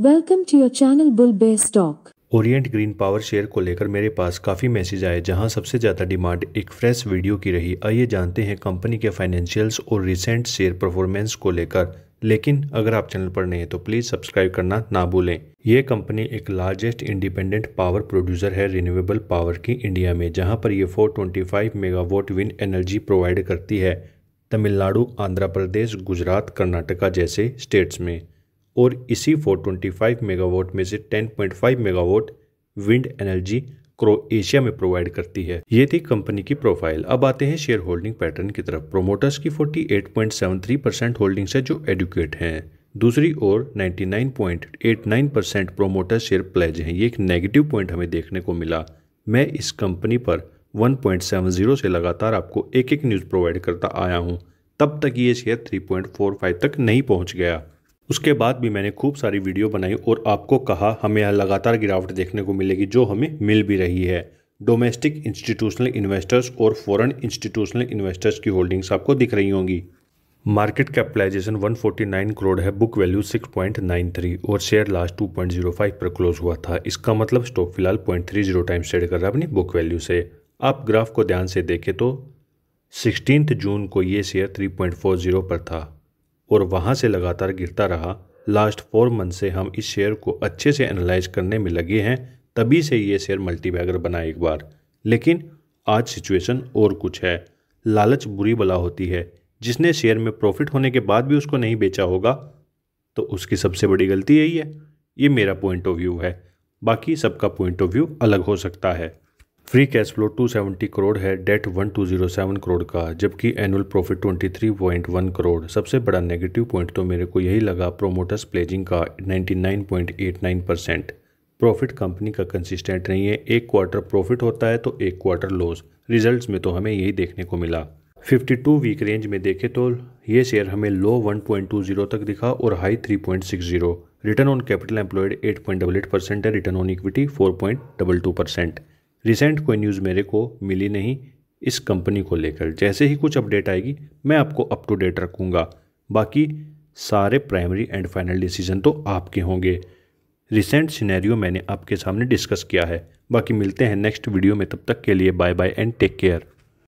welcome to your channel bull base stock Orient Green Power share को लेकर मेरे पास काफ़ी मैसेज आए जहां सबसे ज़्यादा डिमांड एक फ्रेश वीडियो की रही आइए जानते हैं कंपनी के फाइनेंशियल्स और रिसेंट शेयर परफॉर्मेंस को लेकर लेकिन अगर आप चैनल पर नए हैं तो प्लीज़ सब्सक्राइब करना ना भूलें यह कंपनी एक लार्जेस्ट इंडिपेंडेंट पावर प्रोड्यूसर है रिन्यूएबल पावर की इंडिया में जहां पर यह 425 मेगावाट विन एनर्जी प्रोवाइड करती है तमिलनाडु आंध्र प्रदेश गुजरात कर्नाटका जैसे स्टेट्स में और इसी 425 मेगावाट में से 10.5 मेगावाट विंड एनर्जी क्रोएशिया में प्रोवाइड करती है ये थी कंपनी की प्रोफाइल अब आते हैं शेयर होल्डिंग पैटर्न की तरफ प्रोमोटर्स की 48.73 परसेंट होल्डिंग है जो एडुकेट हैं दूसरी ओर 99.89 परसेंट प्रोमोटर शेयर प्लेज हैं ये एक नेगेटिव पॉइंट हमें देखने को मिला मैं इस कंपनी पर 1.70 से लगातार आपको एक एक न्यूज़ प्रोवाइड करता आया हूँ तब तक ये शेयर 3.45 तक नहीं पहुँच गया उसके बाद भी मैंने खूब सारी वीडियो बनाई और आपको कहा हमें यहाँ लगातार गिरावट देखने को मिलेगी जो हमें मिल भी रही है डोमेस्टिक इंस्टीट्यूशनल इन्वेस्टर्स और फॉरेन इंस्टीट्यूशनल इन्वेस्टर्स की होल्डिंग्स आपको दिख रही होंगी मार्केट कैपिटलाइजेशन 149 करोड़ है बुक वैल्यू 6.93 और शेयर लास्ट 2.05 पर क्लोज हुआ था इसका मतलब स्टॉक फिलहाल 0.30 टाइम्स ट्रेड कर रहा है अपनी बुक वैल्यू से आप ग्राफ को ध्यान से देखें तो सिक्सटीन जून को ये शेयर 3.40 पर था और वहाँ से लगातार गिरता रहा लास्ट फोर मंथ से हम इस शेयर को अच्छे से एनालाइज करने में लगे हैं तभी से ये शेयर मल्टीबैगर बना एक बार लेकिन आज सिचुएशन और कुछ है लालच बुरी बला होती है जिसने शेयर में प्रॉफिट होने के बाद भी उसको नहीं बेचा होगा तो उसकी सबसे बड़ी गलती यही है ये मेरा पॉइंट ऑफ व्यू है बाकी सबका पॉइंट ऑफ व्यू अलग हो सकता है फ्री कैश फ्लो 270 करोड़ है डेट 1207 करोड़ का जबकि एनुअल प्रॉफिट 23.1 करोड़ सबसे बड़ा नेगेटिव पॉइंट तो मेरे को यही लगा प्रोमोटर्स प्लेजिंग का 99.89 परसेंट प्रॉफिट कंपनी का कंसिस्टेंट नहीं है एक क्वार्टर प्रॉफिट होता है तो एक क्वार्टर लॉस रिजल्ट्स में तो हमें यही देखने को मिला 52 वीक रेंज में देखें तो ये शेयर हमें लो 1.20 तक दिखा और high 3.60 return on capital employed 8.88 percent है return on equity 4.22 percent recent कोई न्यूज़ मेरे को मिली नहीं इस कंपनी को लेकर जैसे ही कुछ अपडेट आएगी मैं आपको अप टू डेट रखूँगा बाकी सारे प्राइमरी एंड फाइनल डिसीजन तो आपके होंगे रिसेंट सिनेरियो मैंने आपके सामने डिस्कस किया है बाकी मिलते हैं नेक्स्ट वीडियो में तब तक के लिए bye bye and take care